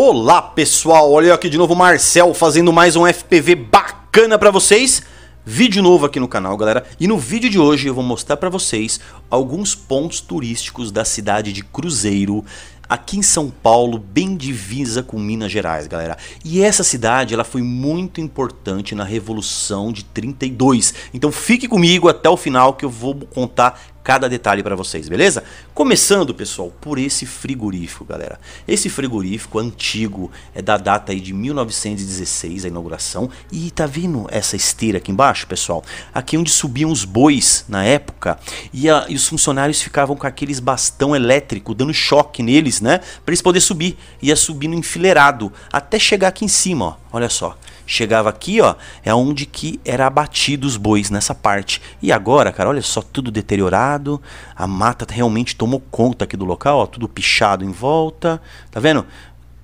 Olá pessoal, olha aqui de novo Marcel fazendo mais um FPV bacana pra vocês Vídeo novo aqui no canal galera E no vídeo de hoje eu vou mostrar pra vocês alguns pontos turísticos da cidade de Cruzeiro aqui em São Paulo, bem divisa com Minas Gerais, galera. E essa cidade, ela foi muito importante na Revolução de 32. Então fique comigo até o final que eu vou contar cada detalhe para vocês, beleza? Começando, pessoal, por esse frigorífico, galera. Esse frigorífico antigo é da data aí de 1916, a inauguração, e tá vendo essa esteira aqui embaixo, pessoal? Aqui onde subiam os bois na época, e, a, e os funcionários ficavam com aqueles bastão elétrico dando choque neles, né? Para eles poderem subir, ia subindo enfileirado até chegar aqui em cima, ó. Olha só chegava aqui, ó, é onde que era abatido os bois nessa parte. E agora, cara, olha só, tudo deteriorado, a mata realmente tomou conta aqui do local, ó, tudo pichado em volta, tá vendo?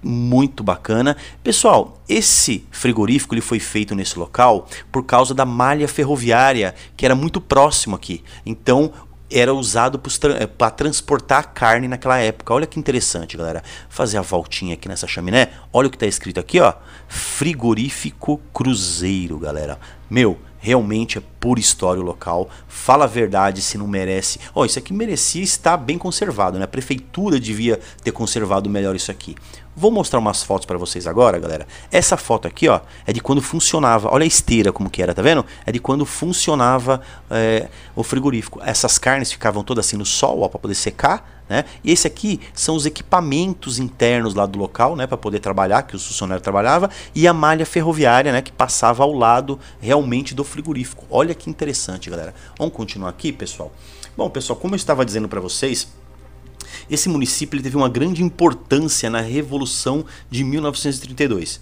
muito bacana. Pessoal, esse frigorífico ele foi feito nesse local por causa da malha ferroviária que era muito próximo aqui. Então, era usado para eh, transportar carne naquela época. Olha que interessante, galera. Fazer a voltinha aqui nessa chaminé. Olha o que está escrito aqui, ó. Frigorífico Cruzeiro, galera. Meu, realmente é pura história o local. Fala a verdade se não merece. Ó, oh, isso aqui merecia estar bem conservado, né? A prefeitura devia ter conservado melhor isso aqui. Vou mostrar umas fotos para vocês agora, galera. Essa foto aqui, ó, é de quando funcionava. Olha a esteira como que era, tá vendo? É de quando funcionava é, o frigorífico. Essas carnes ficavam todas assim no sol, ó, para poder secar, né? E esse aqui são os equipamentos internos lá do local, né, para poder trabalhar, que o funcionário trabalhava, e a malha ferroviária, né, que passava ao lado realmente do frigorífico. Olha que interessante, galera. Vamos continuar aqui, pessoal. Bom, pessoal, como eu estava dizendo para vocês, esse município teve uma grande importância na Revolução de 1932.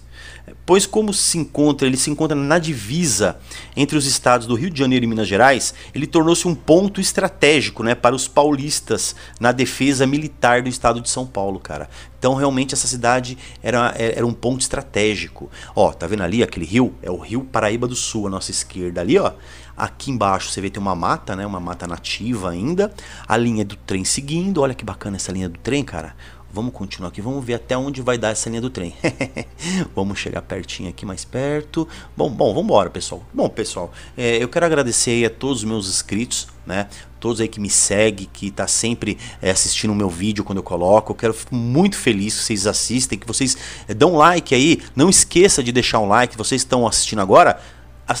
Pois como se encontra, ele se encontra na divisa entre os estados do Rio de Janeiro e Minas Gerais, ele tornou-se um ponto estratégico, né, para os paulistas na defesa militar do estado de São Paulo, cara. Então realmente essa cidade era, é, era um ponto estratégico. Ó, tá vendo ali aquele rio? É o Rio Paraíba do Sul, à nossa esquerda ali, ó. Aqui embaixo você vê tem uma mata, né? Uma mata nativa ainda. A linha do trem seguindo. Olha que bacana essa linha do trem, cara. Vamos continuar aqui, vamos ver até onde vai dar essa linha do trem. vamos chegar pertinho aqui, mais perto. Bom, bom, vamos embora, pessoal. Bom, pessoal, é, eu quero agradecer a todos os meus inscritos, né? Todos aí que me seguem, que tá sempre é, assistindo o meu vídeo quando eu coloco. Eu quero fico muito feliz que vocês assistem, que vocês é, dão like aí. Não esqueça de deixar um like. Vocês estão assistindo agora?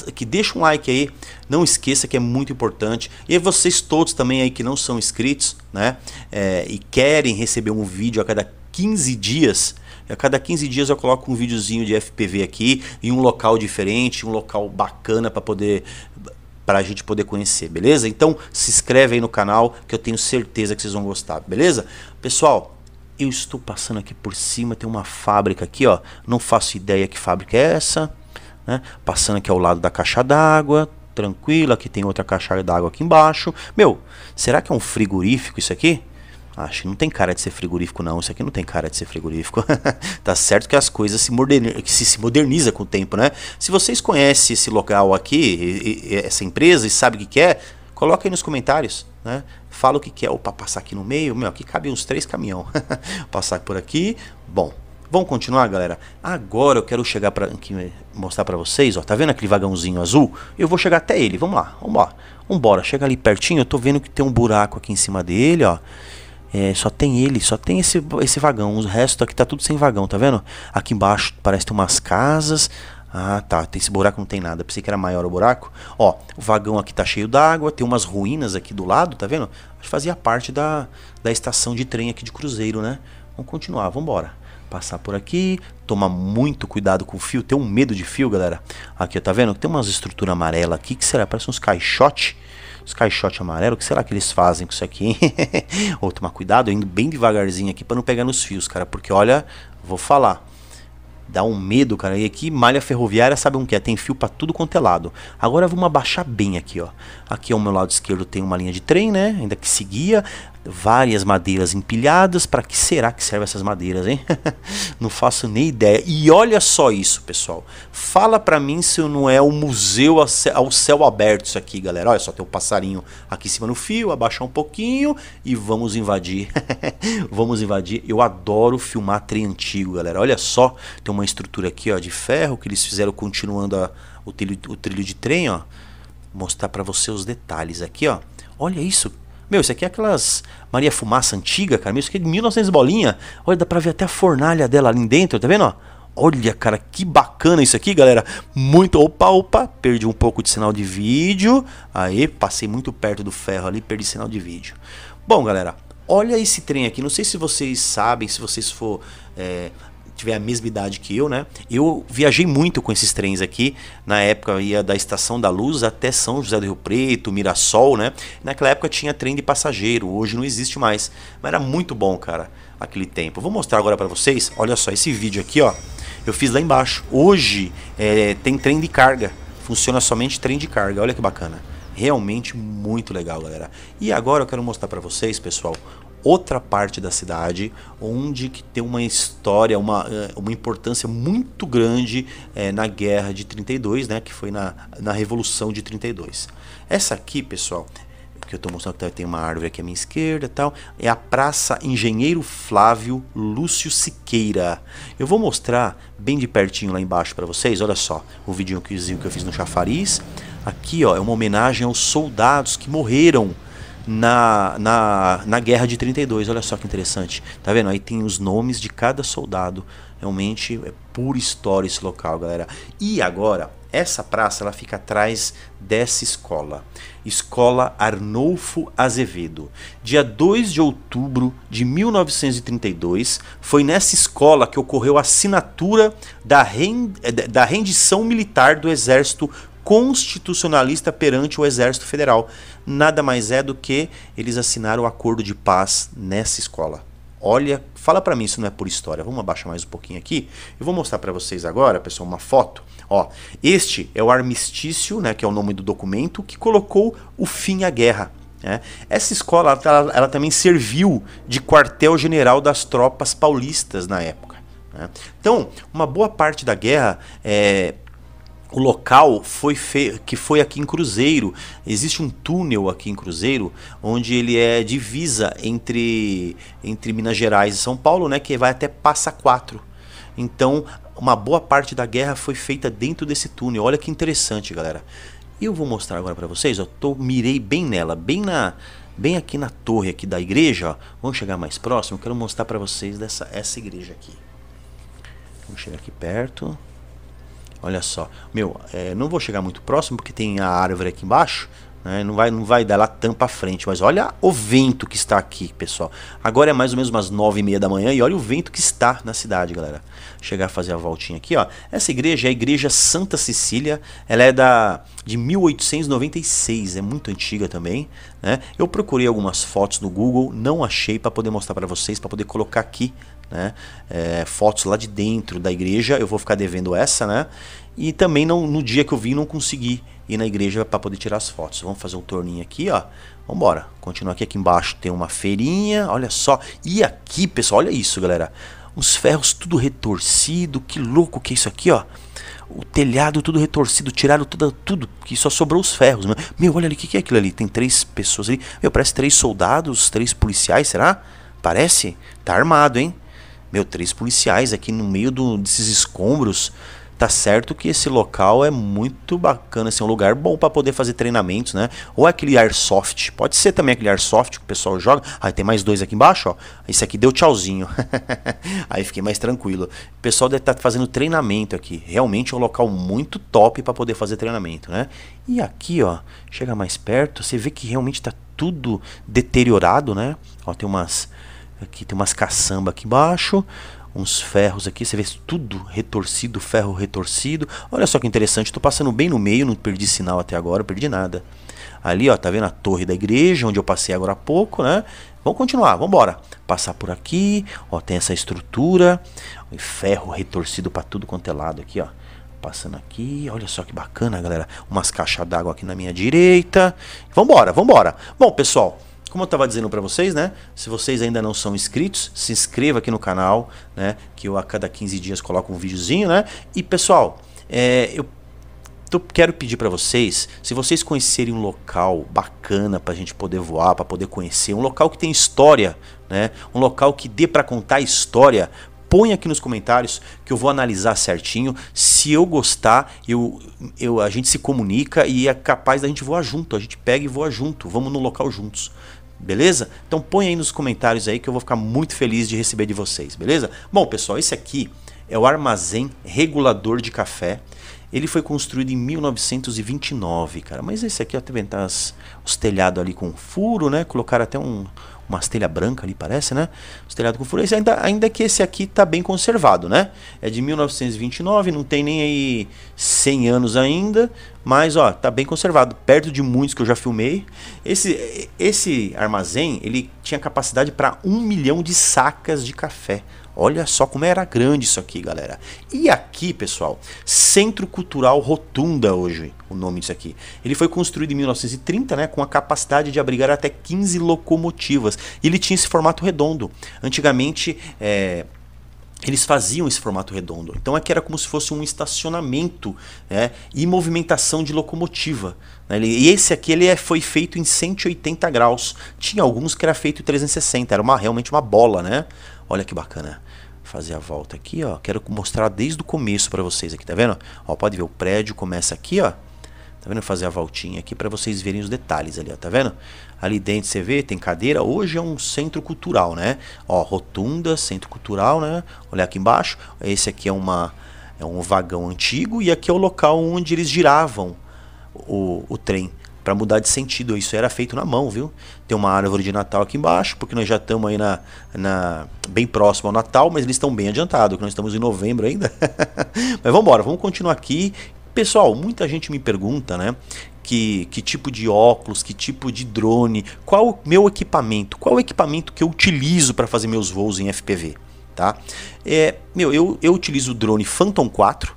que deixa um like aí, não esqueça que é muito importante. E vocês todos também aí que não são inscritos, né, é, e querem receber um vídeo a cada 15 dias, a cada 15 dias eu coloco um videozinho de FPV aqui em um local diferente, um local bacana para poder para a gente poder conhecer, beleza? Então se inscreve aí no canal que eu tenho certeza que vocês vão gostar, beleza? Pessoal, eu estou passando aqui por cima, tem uma fábrica aqui, ó. Não faço ideia que fábrica é essa. Né? Passando aqui ao lado da caixa d'água, tranquila, aqui tem outra caixa d'água aqui embaixo. Meu, será que é um frigorífico isso aqui? Acho que não tem cara de ser frigorífico não, isso aqui não tem cara de ser frigorífico. tá certo que as coisas se, moderni se, com o tempo, né? Se vocês conhecem esse local aqui, e, e, essa empresa e sabe o que, quer é, coloca aí nos comentários, né? Fala o que, quer é, opa, passar aqui no meio, meu, aqui cabe uns três caminhões passar por aqui, bom, Vamos continuar, galera? Agora eu quero chegar para mostrar para vocês, ó, tá vendo aquele vagãozinho azul? Eu vou chegar até ele, vamos lá, vamos lá. Vambora, chega ali pertinho, eu tô vendo que tem um buraco aqui em cima dele, ó. É, só tem ele, só tem esse, esse vagão, o resto aqui tá tudo sem vagão, tá vendo? Aqui embaixo parece ter umas casas, ah, tá. Tem Esse buraco não tem nada. Pensei que era maior o buraco. Ó, o vagão aqui tá cheio d'água. Tem umas ruínas aqui do lado, tá vendo? Acho que fazia parte da, da estação de trem aqui de cruzeiro, né? Vamos continuar, vamos embora passar por aqui, tomar muito cuidado com o fio, tem um medo de fio, galera. Aqui, tá vendo? Tem umas estruturas amarelas aqui, que será? Parece uns caixotes. Os caixotes amarelos, que será que eles fazem com isso aqui? Ou tomar cuidado, indo bem devagarzinho aqui para não pegar nos fios, cara. Porque olha, vou falar dá um medo, cara. E aqui, malha ferroviária, sabe o que é? Tem fio para tudo quanto é lado. Agora vamos abaixar bem aqui, ó. Aqui ao meu lado esquerdo tem uma linha de trem, né? Ainda que seguia várias madeiras empilhadas. Para que será que servem essas madeiras, hein? não faço nem ideia. E olha só isso, pessoal. Fala para mim se não é o museu ao céu aberto isso aqui, galera. Olha só, tem um passarinho aqui em cima no fio, abaixar um pouquinho e vamos invadir. vamos invadir. Eu adoro filmar trem antigo, galera. Olha só, tem uma estrutura aqui, ó, de ferro que eles fizeram continuando a, o, trilho, o trilho de trem, ó. Mostrar para você os detalhes aqui, ó. Olha isso, meu, isso aqui é aquelas Maria Fumaça antiga, cara. Meu, isso aqui é de 1900 bolinha. Olha, dá pra ver até a fornalha dela ali dentro, tá vendo? Ó? Olha, cara, que bacana isso aqui, galera. Muito. Opa, opa, perdi um pouco de sinal de vídeo. Aí, passei muito perto do ferro ali, perdi sinal de vídeo. Bom, galera, olha esse trem aqui. Não sei se vocês sabem, se vocês for é, tiver a mesma idade que eu, né? Eu viajei muito com esses trens aqui. Na época ia da Estação da Luz até São José do Rio Preto, Mirassol, né? Naquela época tinha trem de passageiro, hoje não existe mais. Mas era muito bom, cara, aquele tempo. Vou mostrar agora para vocês. Olha só esse vídeo aqui, ó. Eu fiz lá embaixo. Hoje é, tem trem de carga. Funciona somente trem de carga. Olha que bacana realmente muito legal, galera. E agora eu quero mostrar para vocês, pessoal, outra parte da cidade, onde que tem uma história, uma, eh, uma importância muito grande é, na guerra de 32, né, que foi na, na Revolução de 32. Essa aqui, pessoal, que eu estou mostrando que tá, tem uma árvore aqui à minha esquerda tal, é a Praça Engenheiro Flávio Lúcio Siqueira. Eu vou mostrar bem de pertinho lá embaixo para vocês, olha só, o vidinho que eu fiz no chafariz. Aqui ó, é uma homenagem aos soldados que morreram na, na, na guerra de 32. Olha só que interessante. Tá vendo? Aí tem os nomes de cada soldado. Realmente é pura história esse local, galera. E agora, essa praça ela fica atrás dessa escola. Escola Arnolfo Azevedo. Dia 2 de outubro de 1932, foi nessa escola que ocorreu a assinatura da, rend... da rendição militar do Exército constitucionalista perante o Exército Federal. Nada mais é do que eles assinaram o acordo de paz nessa escola. Olha, fala para mim se não é por história. Vamos abaixar mais um pouquinho aqui. Eu vou mostrar para vocês agora, pessoal, uma foto. Ó, este é o armistício, né, que é o nome do documento que colocou o fim à guerra. Né? Essa escola, ela, ela também serviu de quartel-general das tropas paulistas na época. Né? Então, uma boa parte da guerra é, o local foi que foi aqui em Cruzeiro. Existe um túnel aqui em Cruzeiro onde ele é divisa entre entre Minas Gerais e São Paulo, né, que vai até Passa Quatro. Então, uma boa parte da guerra foi feita dentro desse túnel. Olha que interessante, galera. E eu vou mostrar agora para vocês, eu tô, mirei bem nela, bem na bem aqui na torre aqui da igreja, ó. Vamos chegar mais próximo, eu quero mostrar para vocês dessa essa igreja aqui. Vamos chegar aqui perto. Olha só. Meu, é, não vou chegar muito próximo porque tem a árvore aqui embaixo. Né? Não, vai, não vai dar lá tampa a frente, mas olha o vento que está aqui, pessoal. Agora é mais ou menos umas 9 e meia da manhã e olha o vento que está na cidade, galera. Chegar a fazer a voltinha aqui, ó. Essa igreja é a Igreja Santa Cecília, ela é da de 1896, é muito antiga também. Né? Eu procurei algumas fotos no Google, não achei para poder mostrar para vocês, para poder colocar aqui né? É, fotos lá de dentro da igreja. Eu vou ficar devendo essa, né? E também não, no dia que eu vim não consegui e na igreja para poder tirar as fotos. Vamos fazer um torninho aqui, ó. Vamos embora. Continuar aqui, aqui embaixo tem uma feirinha, olha só. E aqui, pessoal, olha isso, galera. os ferros tudo retorcido, que louco que é isso aqui, ó. O telhado tudo retorcido, tiraram tudo, tudo que só sobrou os ferros. Meu, meu olha ali, o que, que é aquilo ali? Tem três pessoas ali. Meu, parece três soldados, três policiais, será? Parece? Tá armado, hein? Meu, três policiais aqui no meio do, desses escombros. Tá certo que esse local é muito bacana, assim, é um lugar bom para poder fazer treinamentos, né? Ou é aquele airsoft, pode ser também aquele airsoft que o pessoal joga. Aí ah, tem mais dois aqui embaixo, ó. Esse aqui deu tchauzinho. Aí fiquei mais tranquilo. O pessoal deve estar tá fazendo treinamento aqui. Realmente é um local muito top para poder fazer treinamento, né? E aqui, ó, chega mais perto, você vê que realmente tá tudo deteriorado, né? Ó, tem umas aqui tem umas caçamba aqui embaixo uns ferros aqui, você vê tudo retorcido, ferro retorcido. Olha só que interessante, estou passando bem no meio, não perdi sinal até agora, não perdi nada. Ali, ó, tá vendo a torre da igreja, onde eu passei agora há pouco, né? Vamos continuar, vamos embora. Passar por aqui, ó, tem essa estrutura, ferro retorcido para tudo quanto é lado aqui, ó. Passando aqui, olha só que bacana, galera. Umas caixas d'água aqui na minha direita. vamos embora. Bom, pessoal, como eu estava dizendo para vocês, né? Se vocês ainda não são inscritos, se inscreva aqui no canal, né? Que eu a cada 15 dias coloco um videozinho, né? E pessoal, é, eu tô, quero pedir para vocês, se vocês conhecerem um local bacana para a gente poder voar, para poder conhecer, um local que tem história, né? Um local que dê para contar história, põe aqui nos comentários que eu vou analisar certinho. Se eu gostar, eu, eu, a gente se comunica e é capaz da gente voar junto. A gente pega e voa junto. Vamos no local juntos. Beleza? Então põe aí nos comentários aí que eu vou ficar muito feliz de receber de vocês, beleza? Bom, pessoal, esse aqui é o armazém regulador de café. Ele foi construído em 1929, cara. Mas esse aqui, ó, tem tá tá os telhados ali com furo, né? Colocaram até um, uma telhas branca ali, parece, né? Os telhados com fluorescência, ainda, ainda que esse aqui tá bem conservado, né? É de 1929, não tem nem aí 100 anos ainda, mas ó, tá bem conservado, perto de muitos que eu já filmei. Esse, esse armazém, ele tinha capacidade para um milhão de sacas de café. Olha só como era grande isso aqui, galera. E aqui, pessoal, Centro Cultural Rotunda hoje, o nome disso aqui. Ele foi construído em 1930, né, com a capacidade de abrigar até 15 locomotivas. E ele tinha esse formato redondo. Antigamente, é, eles faziam esse formato redondo. Então aqui era como se fosse um estacionamento né, e movimentação de locomotiva. Né. E esse aqui ele é, foi feito em 180 graus. Tinha alguns que era feito em 360, era uma, realmente uma bola, né? Olha que bacana. Fazer a volta aqui, ó. Quero mostrar desde o começo para vocês aqui, tá vendo? Ó, pode ver o prédio começa aqui, ó. Tá vendo? Fazer a voltinha aqui para vocês verem os detalhes ali, ó, tá vendo? Ali dentro você vê, tem cadeira. Hoje é um centro cultural, né? Ó, rotunda, centro cultural, né? Olha aqui embaixo. Esse aqui é uma é um vagão antigo e aqui é o local onde eles giravam o, o trem para mudar de sentido. Isso era feito na mão, viu? Tem uma árvore de Natal aqui embaixo, porque nós já estamos aí na, na, bem próximo ao Natal, mas eles estão bem adiantados, que nós estamos em novembro ainda. mas vamos embora, vamos continuar aqui. Pessoal, muita gente me pergunta, né? Que, que tipo de óculos, que tipo de drone, qual o meu equipamento, qual o equipamento que eu utilizo para fazer meus voos em FPV, tá? É, meu, eu, eu utilizo o drone Phantom 4,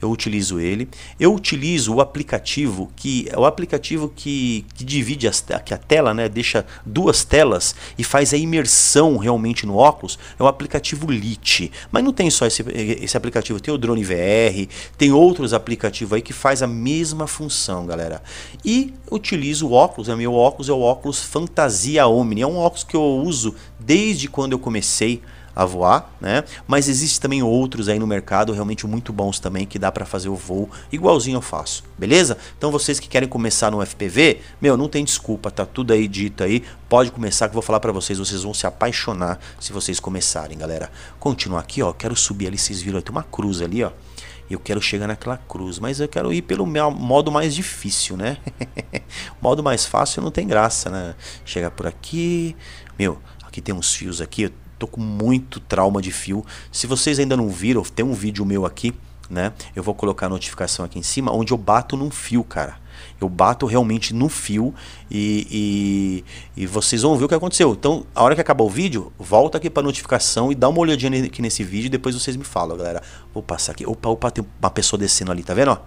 eu utilizo ele. Eu utilizo o aplicativo que é o aplicativo que, que divide as, que a tela, né, deixa duas telas e faz a imersão realmente no óculos. É o aplicativo Lite. Mas não tem só esse, esse aplicativo, tem o Drone VR, tem outros aplicativos aí que faz a mesma função, galera. E utilizo o óculos, É meu óculos é o óculos Fantasia Omni, é um óculos que eu uso desde quando eu comecei a voar, né? Mas existe também outros aí no mercado realmente muito bons também que dá para fazer o voo igualzinho eu faço, beleza? Então vocês que querem começar no FPV, meu, não tem desculpa, tá tudo aí dito aí, pode começar que eu vou falar para vocês, vocês vão se apaixonar se vocês começarem, galera. Continuar aqui, ó, quero subir ali, vocês viram, tem uma cruz ali, ó eu quero chegar naquela cruz, mas eu quero ir pelo meu modo mais difícil, né? modo mais fácil não tem graça, né? Chegar por aqui, meu, aqui tem uns fios aqui, tô com muito trauma de fio. Se vocês ainda não viram, tem um vídeo meu aqui, né? Eu vou colocar a notificação aqui em cima, onde eu bato num fio, cara. Eu bato realmente no fio e, e, e vocês vão ver o que aconteceu. Então, a hora que acabar o vídeo, volta aqui para notificação e dá uma olhadinha aqui nesse vídeo e depois vocês me falam, galera. Vou passar aqui. Opa, opa, tem uma pessoa descendo ali, tá vendo?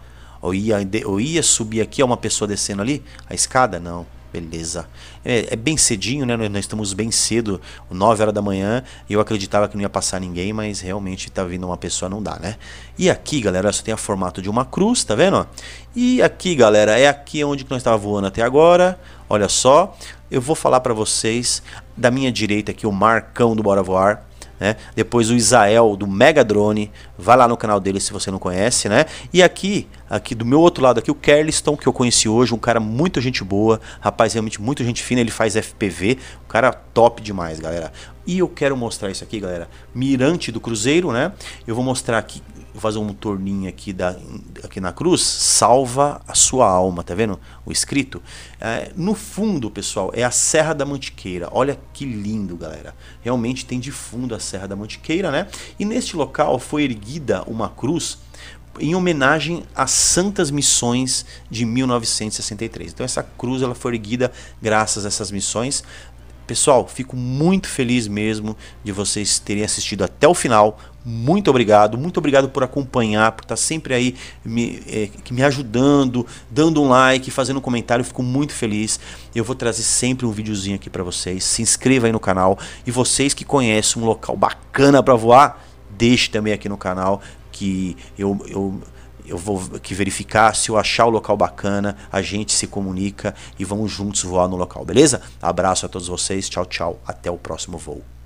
Eu ia, eu ia subir aqui, ó, uma pessoa descendo ali, a escada? Não. Beleza. É, é, bem cedinho, né? Nós estamos bem cedo, 9 horas da manhã. Eu acreditava que não ia passar ninguém, mas realmente tá vindo uma pessoa, não dá, né? E aqui, galera, só tem a formato de uma cruz, tá vendo? E aqui, galera, é aqui onde nós estava voando até agora. Olha só, eu vou falar para vocês da minha direita aqui, o Marcão do Bora Voar né? Depois o Isael do Mega Drone, vai lá no canal dele se você não conhece, né? E aqui, aqui do meu outro lado aqui o Kerliston que eu conheci hoje, um cara muito gente boa, rapaz realmente muito gente fina, ele faz FPV, um cara top demais, galera. E eu quero mostrar isso aqui, galera. Mirante do Cruzeiro, né? Eu vou mostrar aqui, vou fazer um torninho aqui, da, aqui na cruz. Salva a sua alma, tá vendo? O escrito. É, no fundo, pessoal, é a Serra da Mantiqueira. Olha que lindo, galera. Realmente tem de fundo a Serra da Mantiqueira, né? E neste local foi erguida uma cruz em homenagem às Santas Missões de 1963. Então essa cruz ela foi erguida graças a essas missões. Pessoal, fico muito feliz mesmo de vocês terem assistido até o final. Muito obrigado, muito obrigado por acompanhar, por estar tá sempre aí me, é, me ajudando, dando um like, fazendo um comentário. Fico muito feliz. Eu vou trazer sempre um videozinho aqui para vocês. Se inscreva aí no canal. E vocês que conhecem um local bacana para voar, deixe também aqui no canal que eu, eu eu vou que verificar, se eu achar o local bacana, a gente se comunica e vamos juntos voar no local, beleza? Abraço a todos vocês, tchau, tchau, até o próximo voo.